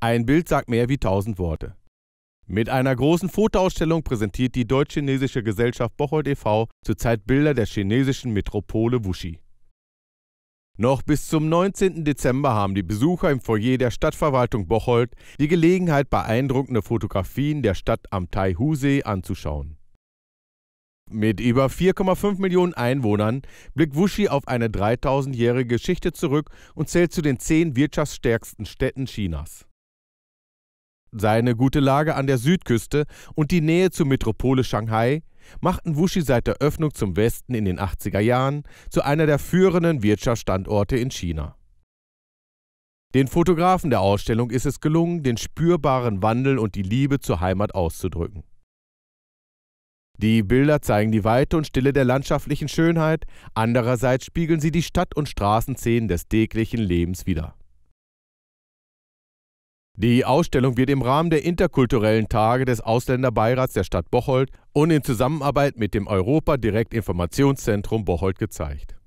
Ein Bild sagt mehr wie tausend Worte. Mit einer großen Fotoausstellung präsentiert die deutsch-chinesische Gesellschaft Bocholt e.V. zurzeit Bilder der chinesischen Metropole Wuxi. Noch bis zum 19. Dezember haben die Besucher im Foyer der Stadtverwaltung Bocholt die Gelegenheit, beeindruckende Fotografien der Stadt am Taihu-See anzuschauen. Mit über 4,5 Millionen Einwohnern blickt Wuxi auf eine 3000-jährige Geschichte zurück und zählt zu den zehn wirtschaftsstärksten Städten Chinas. Seine gute Lage an der Südküste und die Nähe zur Metropole Shanghai machten Wuxi seit der Öffnung zum Westen in den 80er Jahren zu einer der führenden Wirtschaftsstandorte in China. Den Fotografen der Ausstellung ist es gelungen, den spürbaren Wandel und die Liebe zur Heimat auszudrücken. Die Bilder zeigen die Weite und Stille der landschaftlichen Schönheit, andererseits spiegeln sie die Stadt- und Straßenszenen des täglichen Lebens wider. Die Ausstellung wird im Rahmen der interkulturellen Tage des Ausländerbeirats der Stadt Bocholt und in Zusammenarbeit mit dem Europa Direkt Informationszentrum Bocholt gezeigt.